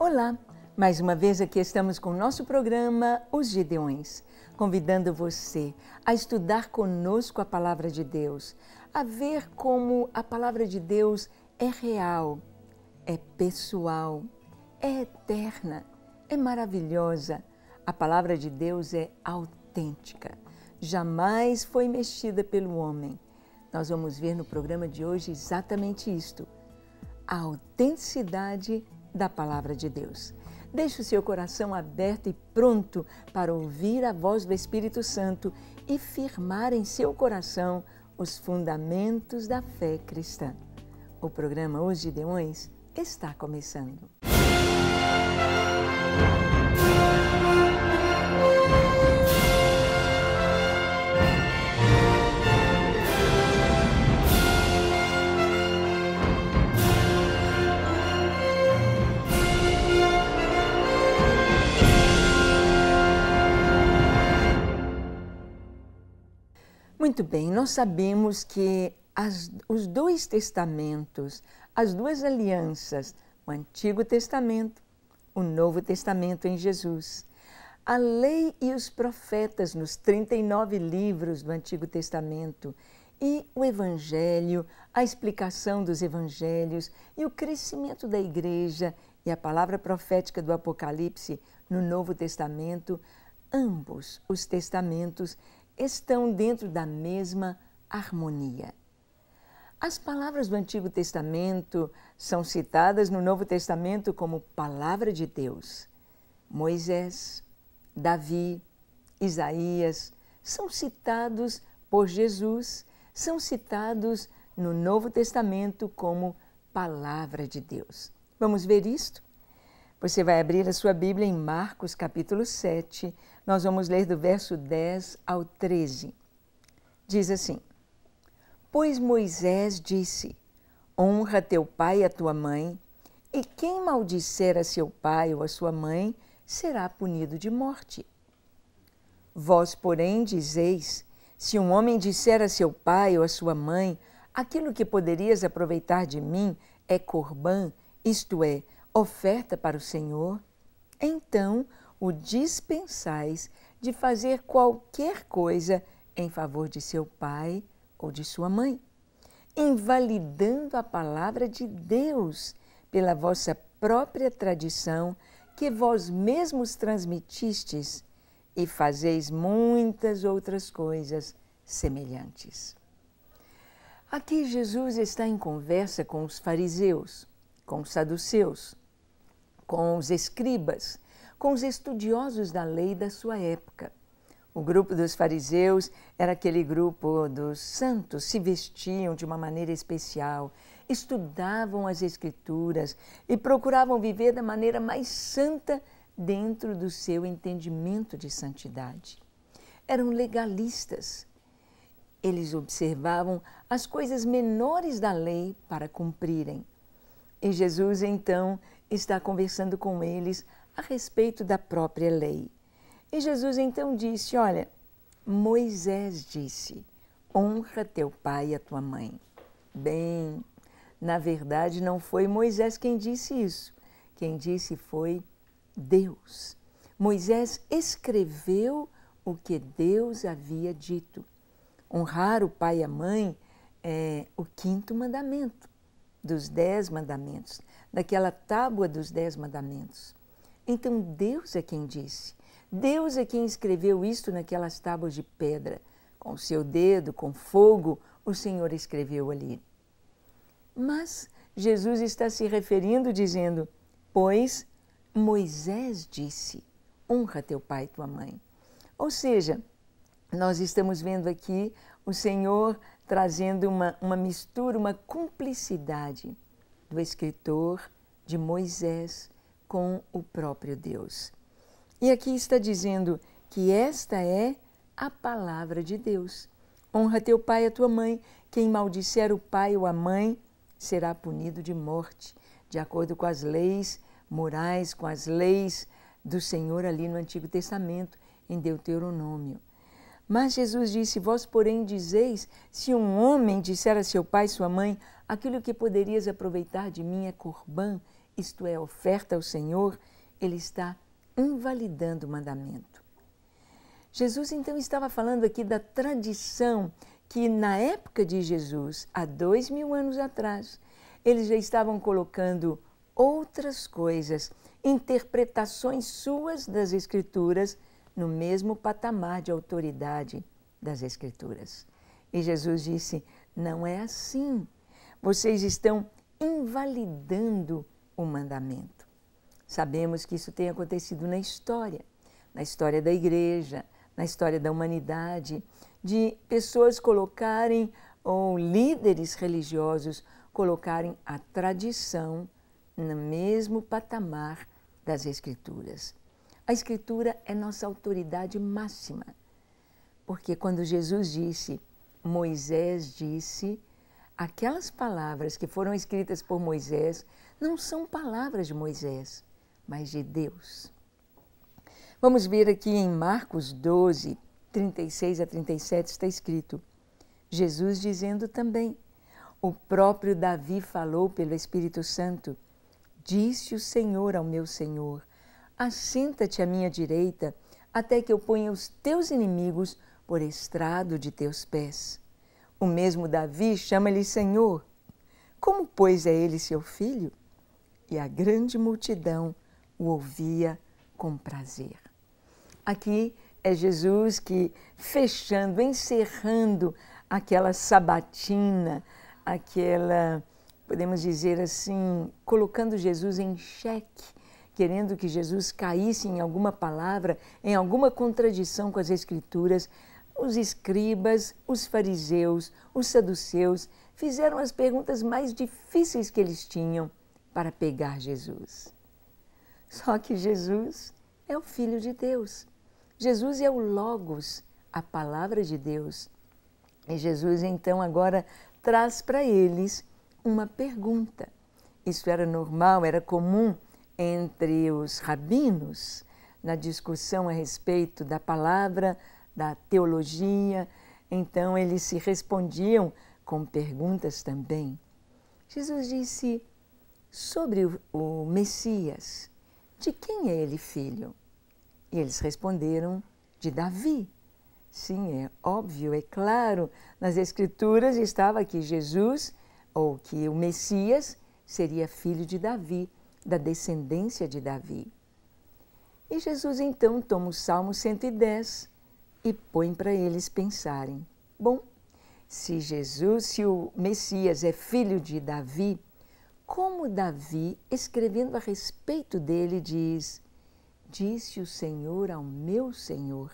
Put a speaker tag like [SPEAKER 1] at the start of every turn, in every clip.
[SPEAKER 1] Olá! Mais uma vez aqui estamos com o nosso programa Os Gideões, convidando você a estudar conosco a palavra de Deus, a ver como a palavra de Deus é real, é pessoal, é eterna, é maravilhosa. A palavra de Deus é autêntica, jamais foi mexida pelo homem. Nós vamos ver no programa de hoje exatamente isto: a autenticidade da palavra de Deus. Deixe o seu coração aberto e pronto para ouvir a voz do Espírito Santo e firmar em seu coração os fundamentos da fé cristã. O programa Os Gideões está começando. Muito bem, nós sabemos que as, os dois testamentos, as duas alianças, o Antigo Testamento, o Novo Testamento em Jesus, a lei e os profetas nos 39 livros do Antigo Testamento, e o Evangelho, a explicação dos Evangelhos e o crescimento da Igreja e a palavra profética do Apocalipse no Novo Testamento, ambos os testamentos estão dentro da mesma harmonia. As palavras do Antigo Testamento são citadas no Novo Testamento como palavra de Deus. Moisés, Davi, Isaías são citados por Jesus, são citados no Novo Testamento como palavra de Deus. Vamos ver isto? Você vai abrir a sua Bíblia em Marcos capítulo 7. Nós vamos ler do verso 10 ao 13. Diz assim: Pois Moisés disse: Honra teu pai e a tua mãe, e quem maldisser a seu pai ou a sua mãe será punido de morte. Vós, porém, dizeis: Se um homem disser a seu pai ou a sua mãe, aquilo que poderias aproveitar de mim é corbã, isto é, oferta para o Senhor, então o dispensais de fazer qualquer coisa em favor de seu pai ou de sua mãe, invalidando a palavra de Deus pela vossa própria tradição que vós mesmos transmitistes e fazeis muitas outras coisas semelhantes. Aqui Jesus está em conversa com os fariseus, com os saduceus, com os escribas, com os estudiosos da lei da sua época. O grupo dos fariseus era aquele grupo dos santos, se vestiam de uma maneira especial, estudavam as Escrituras e procuravam viver da maneira mais santa dentro do seu entendimento de santidade. Eram legalistas. Eles observavam as coisas menores da lei para cumprirem. E Jesus, então, está conversando com eles a respeito da própria lei. E Jesus então disse: Olha, Moisés disse: honra teu pai e a tua mãe. Bem, na verdade não foi Moisés quem disse isso. Quem disse foi Deus. Moisés escreveu o que Deus havia dito. Honrar o pai e a mãe é o quinto mandamento dos Dez Mandamentos, daquela tábua dos Dez Mandamentos. Então Deus é quem disse, Deus é quem escreveu isto naquelas tábuas de pedra. Com o seu dedo, com fogo, o Senhor escreveu ali. Mas Jesus está se referindo dizendo: Pois Moisés disse: Honra teu pai e tua mãe. Ou seja, nós estamos vendo aqui o Senhor trazendo uma, uma mistura, uma cumplicidade do escritor de Moisés com o próprio Deus. E aqui está dizendo que esta é a palavra de Deus. Honra teu pai e a tua mãe. Quem maldisser o pai ou a mãe será punido de morte, de acordo com as leis morais, com as leis do Senhor ali no Antigo Testamento, em Deuteronômio. Mas Jesus disse: Vós, porém, dizeis: se um homem disser a seu pai e sua mãe, aquilo que poderias aproveitar de mim é corbã, isto é, oferta ao Senhor, ele está invalidando o mandamento. Jesus então estava falando aqui da tradição que, na época de Jesus, há dois mil anos atrás, eles já estavam colocando outras coisas, interpretações suas das Escrituras no mesmo patamar de autoridade das Escrituras. E Jesus disse: Não é assim. Vocês estão invalidando o mandamento. Sabemos que isso tem acontecido na história, na história da igreja, na história da humanidade, de pessoas colocarem ou líderes religiosos colocarem a tradição no mesmo patamar das escrituras. A Escritura é nossa autoridade máxima, porque quando Jesus disse, Moisés disse, aquelas palavras que foram escritas por Moisés não são palavras de Moisés, mas de Deus. Vamos ver aqui em Marcos 12, 36 a 37 está escrito: Jesus dizendo também, o próprio Davi falou pelo Espírito Santo: Disse o Senhor ao meu Senhor: assenta-te à minha direita, até que eu ponha os teus inimigos por estrado de teus pés. O mesmo Davi chama-lhe Senhor. Como, pois, é ele seu filho? E a grande multidão o ouvia com prazer. Aqui é Jesus que, fechando, encerrando aquela sabatina, aquela, podemos dizer assim, colocando Jesus em xeque querendo que Jesus caísse em alguma palavra, em alguma contradição com as Escrituras, os escribas, os fariseus, os saduceus fizeram as perguntas mais difíceis que eles tinham para pegar Jesus. Só que Jesus é o Filho de Deus. Jesus é o Logos, a palavra de Deus. E Jesus então agora traz para eles uma pergunta. Isso era normal, era comum entre os rabinos na discussão a respeito da palavra, da teologia. Então, eles se respondiam com perguntas também. Jesus disse sobre o Messias: De quem é ele filho? E eles responderam: De Davi. Sim, é óbvio, é claro, nas Escrituras estava que Jesus, ou que o Messias, seria filho de Davi da descendência de Davi. E Jesus então toma o Salmo 110 e põe para eles pensarem: bom, se Jesus, se o Messias é filho de Davi, como Davi, escrevendo a respeito dele, diz: Disse o Senhor ao meu Senhor: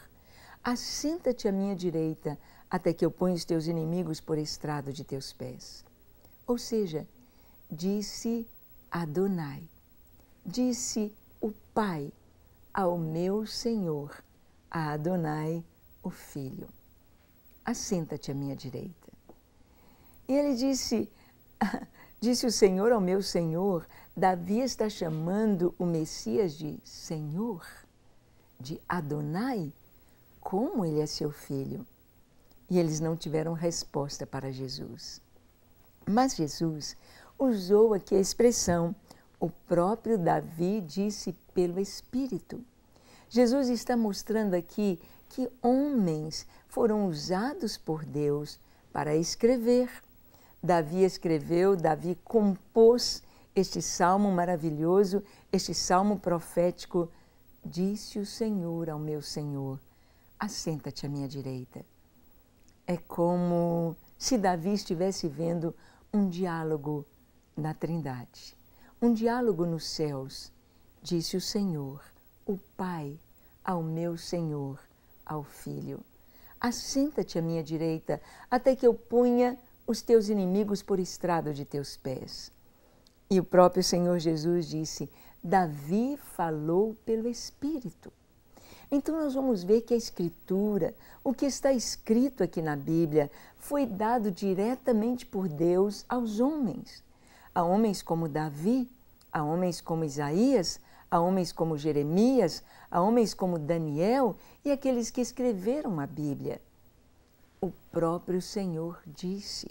[SPEAKER 1] Assenta-te à minha direita, até que eu ponha os teus inimigos por estrado de teus pés. Ou seja, disse Adonai, disse o Pai ao meu Senhor, a Adonai, o Filho: Assenta-te à minha direita. E ele disse: Disse o Senhor ao meu Senhor, Davi está chamando o Messias de Senhor, de Adonai, como ele é seu filho. E eles não tiveram resposta para Jesus. Mas Jesus usou aqui a expressão o próprio Davi disse pelo Espírito. Jesus está mostrando aqui que homens foram usados por Deus para escrever. Davi escreveu, Davi compôs este salmo maravilhoso, este salmo profético. Disse o Senhor ao meu Senhor: Assenta-te à minha direita. É como se Davi estivesse vendo um diálogo na Trindade um diálogo nos céus. Disse o Senhor, o Pai, ao meu Senhor, ao Filho: Assenta-te à minha direita, até que eu ponha os teus inimigos por estrado de teus pés. E o próprio Senhor Jesus disse: Davi falou pelo Espírito. Então, nós vamos ver que a Escritura, o que está escrito aqui na Bíblia, foi dado diretamente por Deus aos homens a homens como Davi, a homens como Isaías, a homens como Jeremias, a homens como Daniel e aqueles que escreveram a Bíblia. O próprio Senhor disse.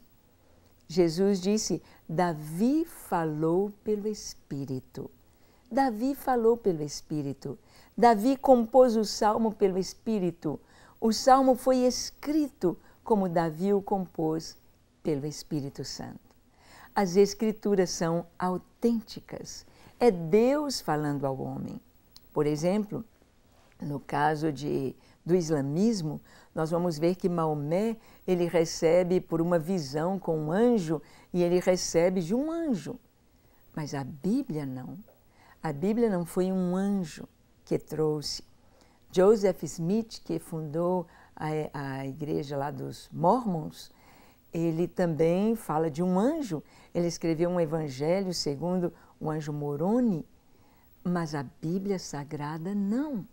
[SPEAKER 1] Jesus disse: Davi falou pelo Espírito. Davi falou pelo Espírito. Davi compôs o salmo pelo Espírito. O salmo foi escrito como Davi o compôs pelo Espírito Santo. As Escrituras são autênticas. É Deus falando ao homem. Por exemplo, no caso de, do islamismo, nós vamos ver que Maomé ele recebe por uma visão com um anjo e ele recebe de um anjo. Mas a Bíblia não. A Bíblia não foi um anjo que trouxe. Joseph Smith, que fundou a, a igreja lá dos Mormons, ele também fala de um anjo. Ele escreveu um evangelho segundo o anjo Moroni, mas a Bíblia Sagrada não.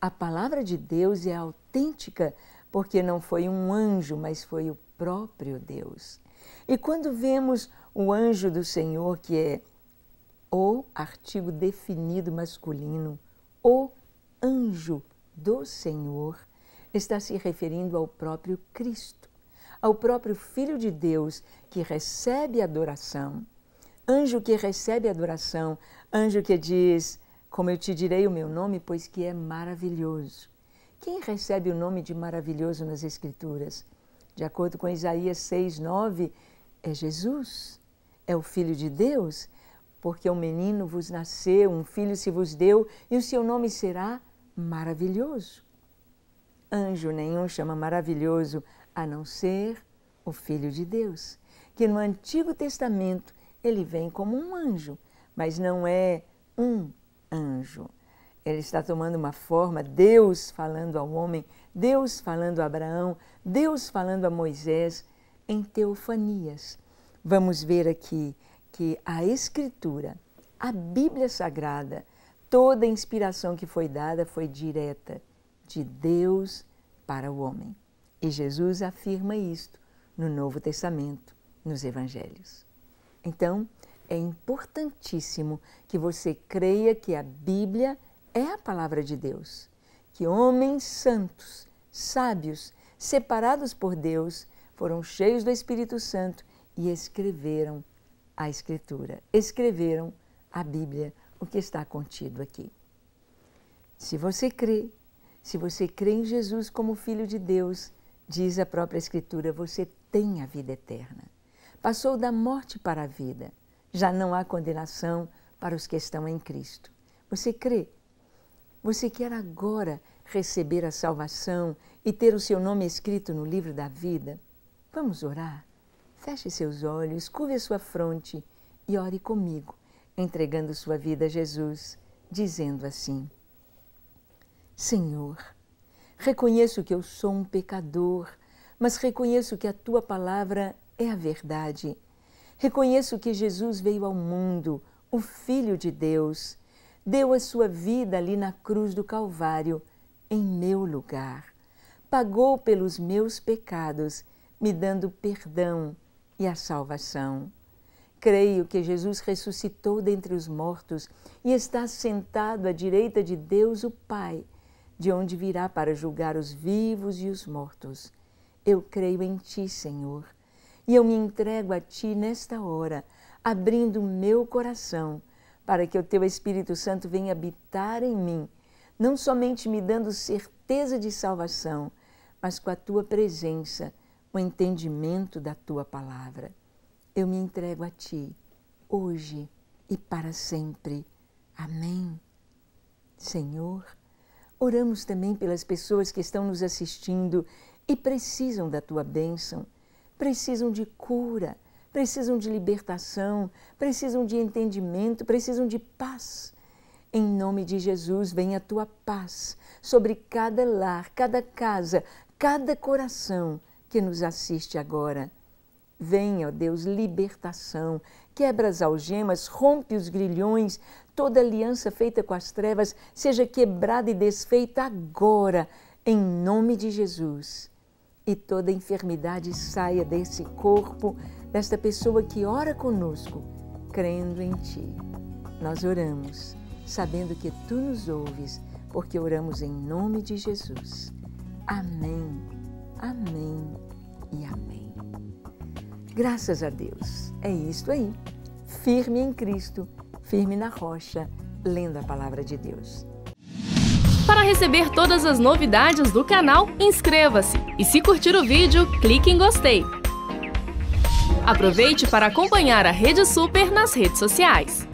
[SPEAKER 1] A palavra de Deus é autêntica porque não foi um anjo, mas foi o próprio Deus. E quando vemos o anjo do Senhor, que é o artigo definido masculino, o anjo do Senhor, está se referindo ao próprio Cristo ao próprio Filho de Deus que recebe adoração, anjo que recebe adoração, anjo que diz: Como eu te direi o meu nome, pois que é maravilhoso. Quem recebe o nome de maravilhoso nas Escrituras? De acordo com Isaías 6, 9, é Jesus, é o Filho de Deus, porque um menino vos nasceu, um filho se vos deu, e o seu nome será maravilhoso. Anjo nenhum chama maravilhoso a não ser o Filho de Deus, que no Antigo Testamento ele vem como um anjo, mas não é um anjo. Ele está tomando uma forma, Deus falando ao homem, Deus falando a Abraão, Deus falando a Moisés em teofanias. Vamos ver aqui que a Escritura, a Bíblia Sagrada, toda a inspiração que foi dada foi direta de Deus para o homem. E Jesus afirma isto no Novo Testamento, nos Evangelhos. Então, é importantíssimo que você creia que a Bíblia é a palavra de Deus, que homens santos, sábios, separados por Deus, foram cheios do Espírito Santo e escreveram a Escritura, escreveram a Bíblia, o que está contido aqui. Se você crê, se você crê em Jesus como Filho de Deus, Diz a própria Escritura: você tem a vida eterna. Passou da morte para a vida. Já não há condenação para os que estão em Cristo. Você crê? Você quer agora receber a salvação e ter o seu nome escrito no livro da vida? Vamos orar? Feche seus olhos, curve sua fronte e ore comigo, entregando sua vida a Jesus, dizendo assim: Senhor, Reconheço que eu sou um pecador, mas reconheço que a tua palavra é a verdade. Reconheço que Jesus veio ao mundo, o Filho de Deus, deu a sua vida ali na cruz do Calvário, em meu lugar. Pagou pelos meus pecados, me dando perdão e a salvação. Creio que Jesus ressuscitou dentre os mortos e está sentado à direita de Deus, o Pai de onde virá para julgar os vivos e os mortos. Eu creio em Ti, Senhor, e eu me entrego a Ti nesta hora, abrindo meu coração, para que o Teu Espírito Santo venha habitar em mim, não somente me dando certeza de salvação, mas com a Tua presença, o entendimento da Tua palavra. Eu me entrego a Ti, hoje e para sempre. Amém. Senhor, Oramos também pelas pessoas que estão nos assistindo e precisam da tua bênção, precisam de cura, precisam de libertação, precisam de entendimento, precisam de paz. Em nome de Jesus, vem a tua paz sobre cada lar, cada casa, cada coração que nos assiste agora. Venha, ó Deus, libertação, quebra as algemas, rompe os grilhões, toda aliança feita com as trevas seja quebrada e desfeita agora, em nome de Jesus. E toda enfermidade saia desse corpo, desta pessoa que ora conosco, crendo em Ti. Nós oramos, sabendo que Tu nos ouves, porque oramos em nome de Jesus. Amém, amém e amém. Graças a Deus. É isto aí. Firme em Cristo, firme na rocha, lendo a palavra de Deus. Para receber todas as novidades do canal, inscreva-se e se curtir o vídeo, clique em gostei. Aproveite para acompanhar a Rede Super nas redes sociais.